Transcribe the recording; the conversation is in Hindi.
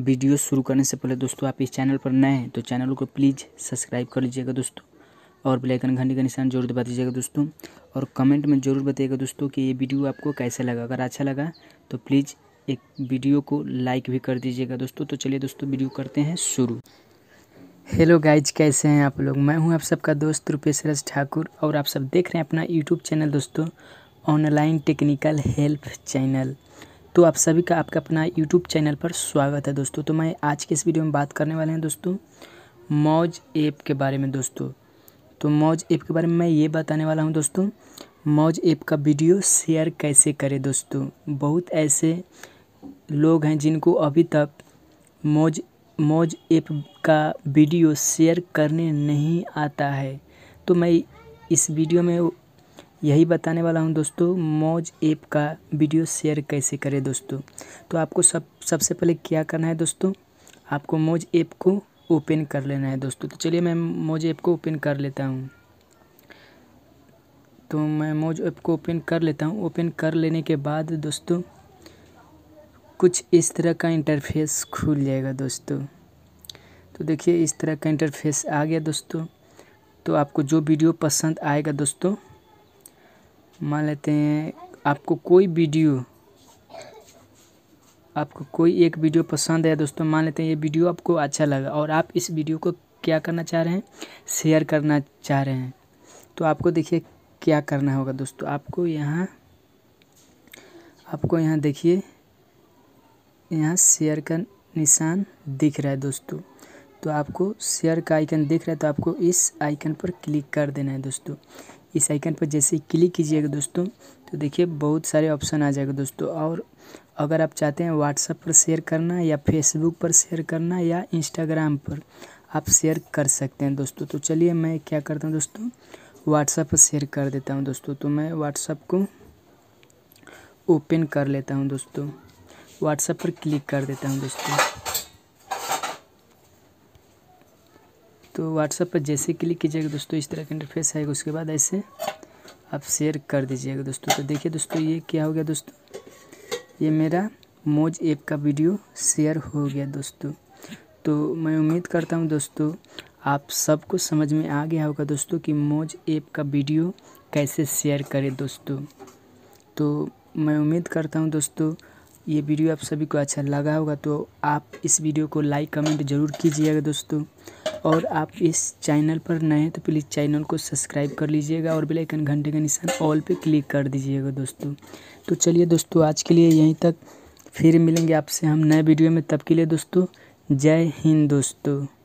वीडियो शुरू करने से पहले दोस्तों आप इस चैनल पर नए हैं तो चैनल को प्लीज़ सब्सक्राइब कर लीजिएगा दोस्तों और ब्लैकन घंटी का निशान जरूर दबा दीजिएगा दोस्तों और कमेंट में ज़रूर बताइएगा दोस्तों कि ये वीडियो आपको कैसा लगा अगर अच्छा लगा तो प्लीज़ एक वीडियो को लाइक भी कर दीजिएगा दोस्तों तो चलिए दोस्तों वीडियो करते हैं शुरू हेलो गाइज कैसे हैं आप लोग मैं हूं आप सबका दोस्त रुपेश रज ठाकुर और आप सब देख रहे हैं अपना यूट्यूब चैनल दोस्तों ऑनलाइन टेक्निकल हेल्प चैनल तो आप सभी का आपका अपना यूट्यूब चैनल पर स्वागत है दोस्तों तो मैं आज के इस वीडियो में बात करने वाले हैं दोस्तों मौज ऐप के बारे में दोस्तों तो मौज ऐप के बारे में मैं ये बताने वाला हूँ दोस्तों मौज ऐप का वीडियो शेयर कैसे करें दोस्तों बहुत ऐसे लोग हैं जिनको अभी तक मौज मौज ऐप का वीडियो शेयर करने नहीं आता है तो मैं इस वीडियो में यही बताने वाला हूँ दोस्तों मौज ऐप का वीडियो शेयर कैसे करें दोस्तों तो आपको सब सबसे पहले क्या करना है दोस्तों आपको मौज ऐप को ओपन कर लेना है दोस्तों तो चलिए मैं मौज ऐप को ओपन कर लेता हूँ तो मैं मौज ऐप को ओपन कर लेता हूँ ओपन कर लेने के बाद दोस्तों कुछ इस तरह का इंटरफेस खुल जाएगा दोस्तों तो देखिए इस तरह का इंटरफेस आ गया दोस्तों तो आपको जो वीडियो पसंद आएगा दोस्तों मान लेते हैं आपको कोई वीडियो आपको कोई एक वीडियो पसंद है दोस्तों मान लेते हैं ये वीडियो आपको अच्छा लगा और आप इस वीडियो को क्या करना चाह रहे हैं शेयर करना चाह रहे हैं तो आपको देखिए क्या करना होगा दोस्तों आपको यहाँ आपको यहाँ देखिए यहाँ शेयर का निशान दिख रहा है दोस्तों तो आपको शेयर का आइकन दिख रहा है तो आपको इस आइकन पर क्लिक कर देना है दोस्तों इस आइकन पर जैसे ही क्लिक कीजिएगा दोस्तों तो देखिए बहुत सारे ऑप्शन आ जाएगा दोस्तों और अगर आप चाहते हैं व्हाट्सएप पर शेयर करना या फेसबुक पर शेयर करना या इंस्टाग्राम पर आप शेयर कर सकते हैं दोस्तों तो चलिए मैं क्या करता हूँ दोस्तों व्हाट्सएप पर शेयर कर देता हूँ दोस्तों तो मैं व्हाट्सएप को ओपन कर लेता हूँ दोस्तों व्हाट्सएप पर क्लिक कर देता हूँ दोस्तों तो व्हाट्सएप पर जैसे क्लिक कीजिएगा दोस्तों इस तरह का इंटरफेस आएगा उसके बाद ऐसे आप शेयर कर दीजिएगा दोस्तों तो देखिए दोस्तों ये क्या हो गया दोस्तों ये मेरा मोज ऐप का वीडियो शेयर हो गया दोस्तों तो मैं उम्मीद करता हूँ दोस्तों आप सबको समझ में आ गया होगा दोस्तों कि मोज ऐप का वीडियो कैसे शेयर करें दोस्तों तो मैं उम्मीद करता हूँ दोस्तों ये वीडियो आप सभी को अच्छा लगा होगा तो आप इस वीडियो को लाइक कमेंट ज़रूर कीजिएगा दोस्तों और आप इस चैनल पर नए हैं तो प्लीज़ चैनल को सब्सक्राइब कर लीजिएगा और बेल घंटे का निशान ऑल पे क्लिक कर दीजिएगा दोस्तों तो चलिए दोस्तों आज के लिए यहीं तक फिर मिलेंगे आपसे हम नए वीडियो में तब के लिए दोस्तों जय हिंद दोस्तों